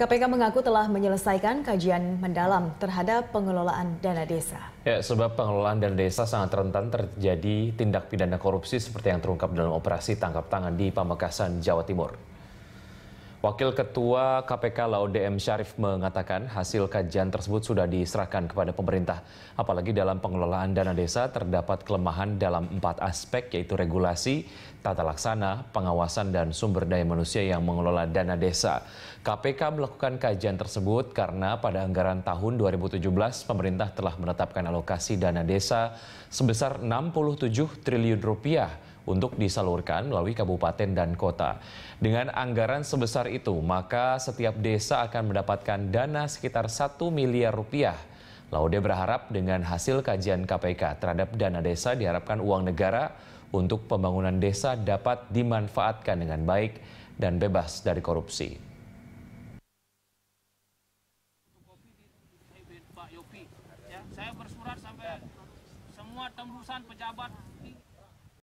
KPK mengaku telah menyelesaikan kajian mendalam terhadap pengelolaan dana desa. Ya, sebab pengelolaan dana desa sangat rentan terjadi tindak pidana korupsi seperti yang terungkap dalam operasi tangkap tangan di Pamekasan, Jawa Timur. Wakil Ketua KPK Laude M. Syarif mengatakan hasil kajian tersebut sudah diserahkan kepada pemerintah. Apalagi dalam pengelolaan dana desa terdapat kelemahan dalam empat aspek yaitu regulasi, tata laksana, pengawasan, dan sumber daya manusia yang mengelola dana desa. KPK melakukan kajian tersebut karena pada anggaran tahun 2017 pemerintah telah menetapkan alokasi dana desa sebesar 67 triliun rupiah untuk disalurkan melalui kabupaten dan kota. Dengan anggaran sebesar itu, maka setiap desa akan mendapatkan dana sekitar 1 miliar rupiah. Laude berharap dengan hasil kajian KPK terhadap dana desa diharapkan uang negara untuk pembangunan desa dapat dimanfaatkan dengan baik dan bebas dari korupsi. Ya, saya bersurat sampai semua tembusan pejabat